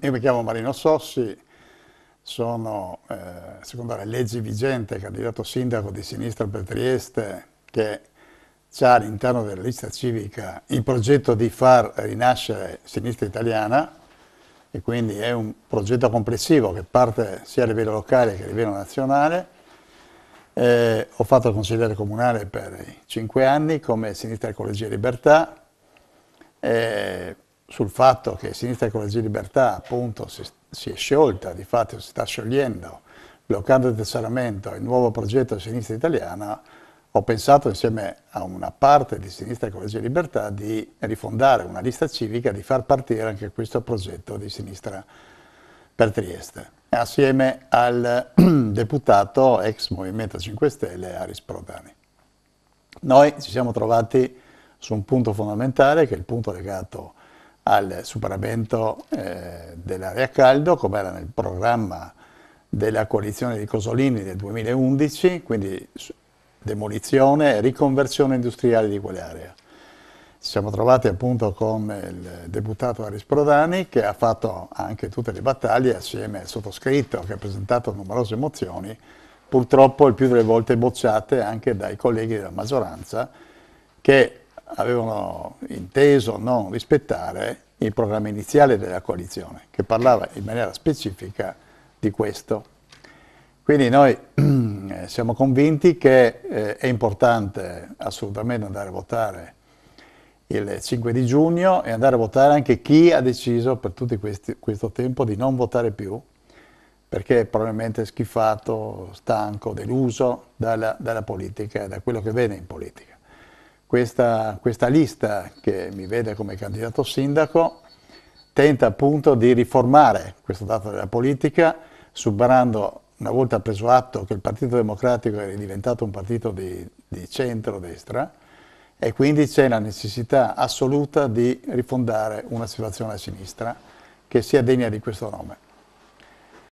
Io mi chiamo Marino Sossi, sono, eh, secondo la legge vigente, candidato sindaco di sinistra per Trieste, che ha all'interno della lista civica il progetto di far rinascere sinistra italiana e quindi è un progetto complessivo che parte sia a livello locale che a livello nazionale. Eh, ho fatto il consigliere comunale per cinque anni come sinistra Ecologia e Libertà. Eh, sul fatto che Sinistra Ecologia e Libertà appunto si, si è sciolta, di fatto si sta sciogliendo, bloccando il tesseramento, il nuovo progetto Sinistra Italiana, ho pensato insieme a una parte di Sinistra Ecologia e Libertà di rifondare una lista civica, di far partire anche questo progetto di Sinistra per Trieste, assieme al deputato ex Movimento 5 Stelle Aris Prodani. Noi ci siamo trovati su un punto fondamentale, che è il punto legato a al superamento eh, dell'area caldo, come era nel programma della coalizione di Cosolini del 2011, quindi demolizione e riconversione industriale di quell'area. Ci siamo trovati appunto con il deputato Aris Prodani che ha fatto anche tutte le battaglie assieme al sottoscritto che ha presentato numerose mozioni, purtroppo il più delle volte bocciate anche dai colleghi della maggioranza che avevano inteso non rispettare il programma iniziale della coalizione, che parlava in maniera specifica di questo. Quindi noi eh, siamo convinti che eh, è importante assolutamente andare a votare il 5 di giugno e andare a votare anche chi ha deciso per tutto questo tempo di non votare più, perché è probabilmente schifato, stanco, deluso dalla, dalla politica e da quello che vede in politica questa, questa lista che mi vede come candidato sindaco tenta appunto di riformare questo dato della politica, superando una volta preso atto che il Partito Democratico è diventato un partito di, di centro-destra e quindi c'è la necessità assoluta di rifondare una situazione a sinistra che sia degna di questo nome.